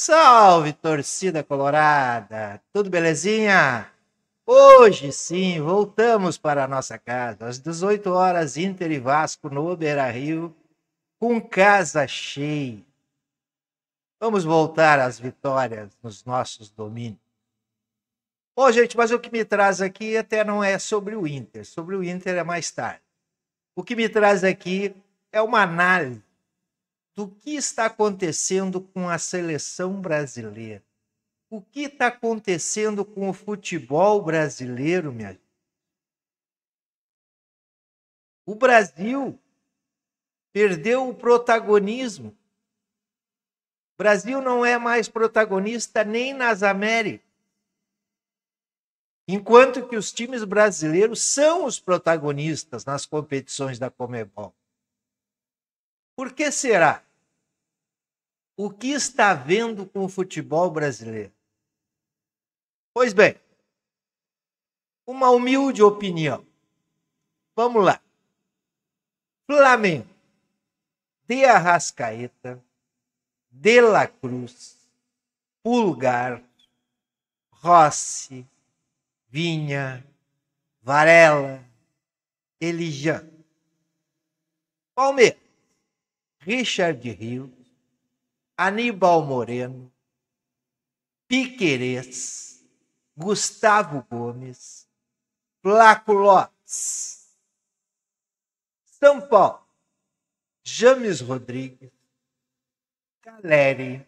Salve, torcida colorada! Tudo belezinha? Hoje sim, voltamos para a nossa casa. Às 18 horas, Inter e Vasco no Beira Rio, com casa cheia. Vamos voltar às vitórias nos nossos domínios. Bom, gente, mas o que me traz aqui até não é sobre o Inter. Sobre o Inter é mais tarde. O que me traz aqui é uma análise do que está acontecendo com a seleção brasileira. O que está acontecendo com o futebol brasileiro, minha gente? O Brasil perdeu o protagonismo. O Brasil não é mais protagonista nem nas Américas. Enquanto que os times brasileiros são os protagonistas nas competições da Comebol. Por que será? o que está vendo com o futebol brasileiro? Pois bem, uma humilde opinião. Vamos lá. Flamengo. De Arrascaeta, De La Cruz, Pulgar, Rossi, Vinha, Varela, Elijan. Palmeiras. Richard Rio, Aníbal Moreno, Piquerez, Gustavo Gomes, Placo Lopes, São Paulo, James Rodrigues, Caleri,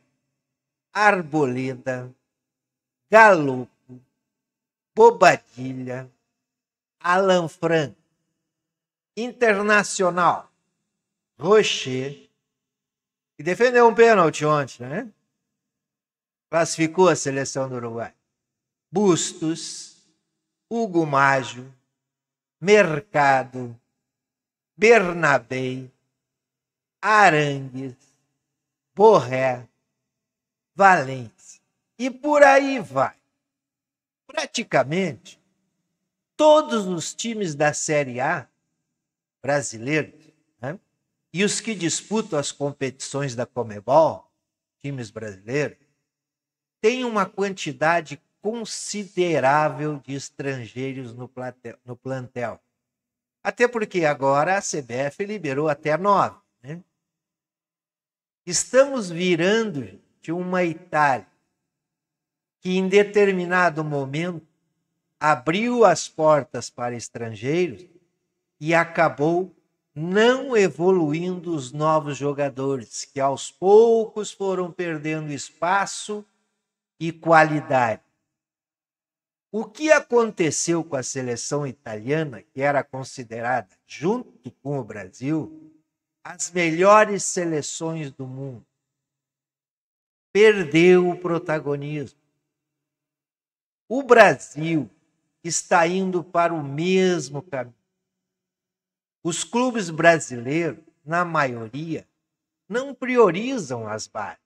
Arboleda, Galopo, Bobadilha, Alan Franco, Internacional, Rocher, e defendeu um pênalti ontem, né? Classificou a seleção do Uruguai. Bustos, Hugo Maggio, Mercado, Bernabei, Arangues, Borré, Valência. E por aí vai. Praticamente todos os times da Série A brasileiros né, e os que disputam as competições da Comebol, times brasileiros, têm uma quantidade considerável de estrangeiros no plantel. Até porque agora a CBF liberou até nove. Né? Estamos virando de uma Itália que, em determinado momento, abriu as portas para estrangeiros e acabou não evoluindo os novos jogadores, que aos poucos foram perdendo espaço e qualidade. O que aconteceu com a seleção italiana, que era considerada, junto com o Brasil, as melhores seleções do mundo? Perdeu o protagonismo. O Brasil está indo para o mesmo caminho os clubes brasileiros, na maioria, não priorizam as bases.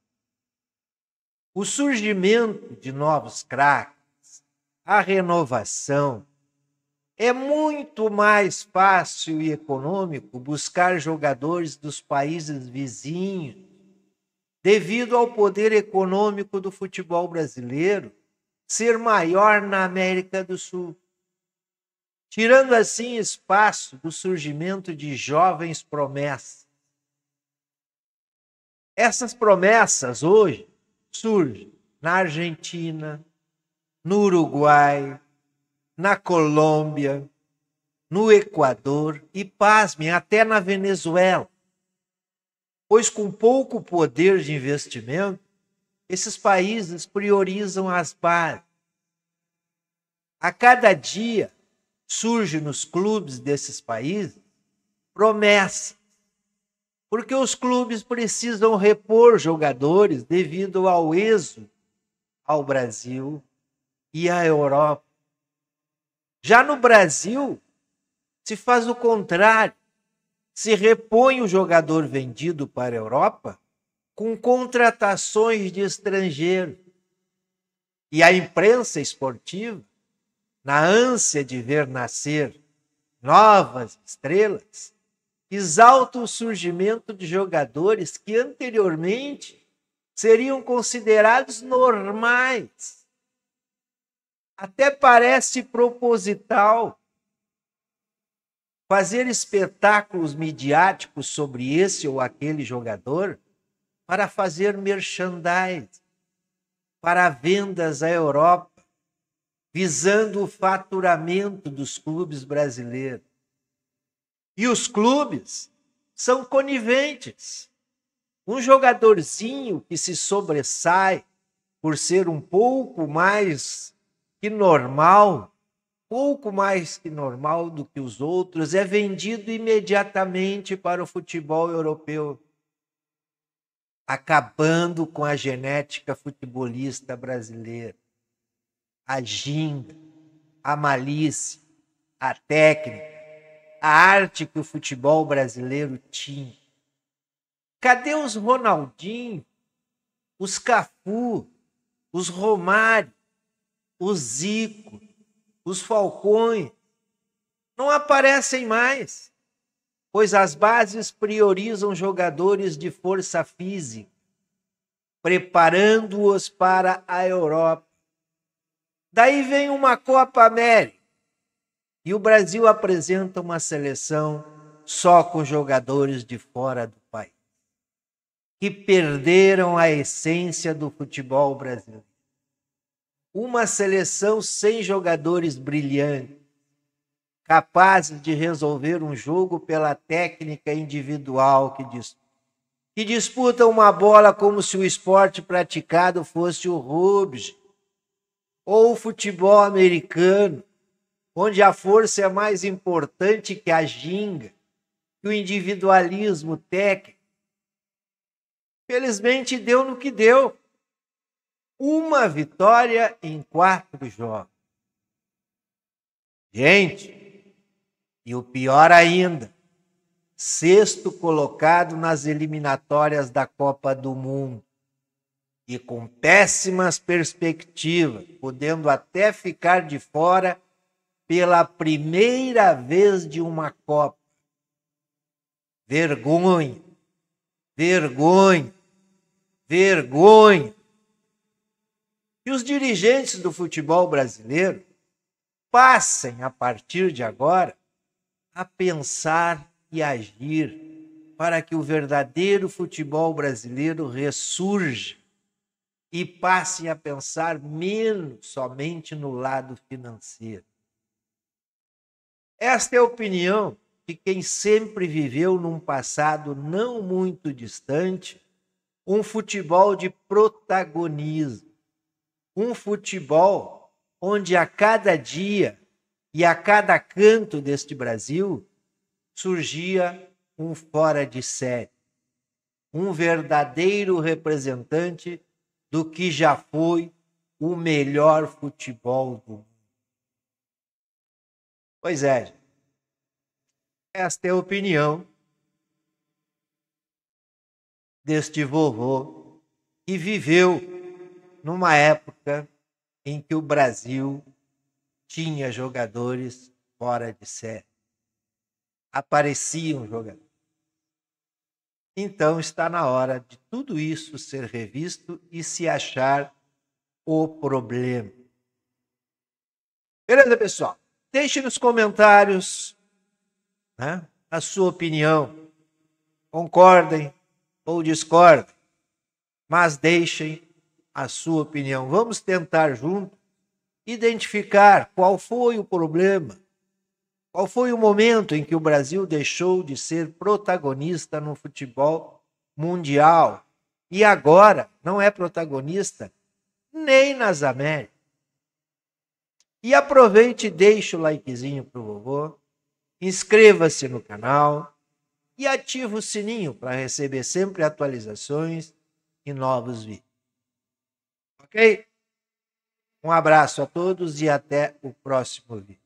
O surgimento de novos craques, a renovação, é muito mais fácil e econômico buscar jogadores dos países vizinhos, devido ao poder econômico do futebol brasileiro ser maior na América do Sul tirando assim espaço do surgimento de jovens promessas. Essas promessas hoje surgem na Argentina, no Uruguai, na Colômbia, no Equador e, pasmem, até na Venezuela. Pois com pouco poder de investimento, esses países priorizam as bases. A cada dia, surge nos clubes desses países promessas. Porque os clubes precisam repor jogadores devido ao êxodo ao Brasil e à Europa. Já no Brasil, se faz o contrário. Se repõe o jogador vendido para a Europa com contratações de estrangeiro. E a imprensa esportiva na ânsia de ver nascer novas estrelas, exalta o surgimento de jogadores que anteriormente seriam considerados normais. Até parece proposital fazer espetáculos midiáticos sobre esse ou aquele jogador para fazer merchandising para vendas à Europa visando o faturamento dos clubes brasileiros. E os clubes são coniventes. Um jogadorzinho que se sobressai por ser um pouco mais que normal, pouco mais que normal do que os outros, é vendido imediatamente para o futebol europeu, acabando com a genética futebolista brasileira a ginga, a malícia, a técnica, a arte que o futebol brasileiro tinha. Cadê os Ronaldinho, os Cafu, os Romário, os Zico, os Falcões? Não aparecem mais, pois as bases priorizam jogadores de força física, preparando-os para a Europa Daí vem uma Copa América e o Brasil apresenta uma seleção só com jogadores de fora do país, que perderam a essência do futebol brasileiro. Uma seleção sem jogadores brilhantes, capazes de resolver um jogo pela técnica individual que disputa que disputam uma bola como se o esporte praticado fosse o rugby, ou o futebol americano, onde a força é mais importante que a ginga, que o individualismo técnico. Felizmente deu no que deu. Uma vitória em quatro jogos. Gente, e o pior ainda, sexto colocado nas eliminatórias da Copa do Mundo e com péssimas perspectivas, podendo até ficar de fora pela primeira vez de uma Copa. Vergonha, vergonha, vergonha. E os dirigentes do futebol brasileiro passem a partir de agora a pensar e agir para que o verdadeiro futebol brasileiro ressurja e passem a pensar menos somente no lado financeiro. Esta é a opinião de quem sempre viveu num passado não muito distante um futebol de protagonismo, um futebol onde a cada dia e a cada canto deste Brasil surgia um fora de série, um verdadeiro representante do que já foi o melhor futebol do mundo. Pois é, esta é a opinião deste vovô que viveu numa época em que o Brasil tinha jogadores fora de série. Apareciam jogadores. Então está na hora de tudo isso ser revisto e se achar o problema. Beleza, pessoal? Deixe nos comentários né, a sua opinião. Concordem ou discordem, mas deixem a sua opinião. Vamos tentar junto identificar qual foi o problema qual foi o momento em que o Brasil deixou de ser protagonista no futebol mundial e agora não é protagonista nem nas Américas? E aproveite e deixe o likezinho pro vovô, inscreva-se no canal e ative o sininho para receber sempre atualizações e novos vídeos. Ok? Um abraço a todos e até o próximo vídeo.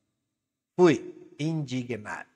Fui! indignado.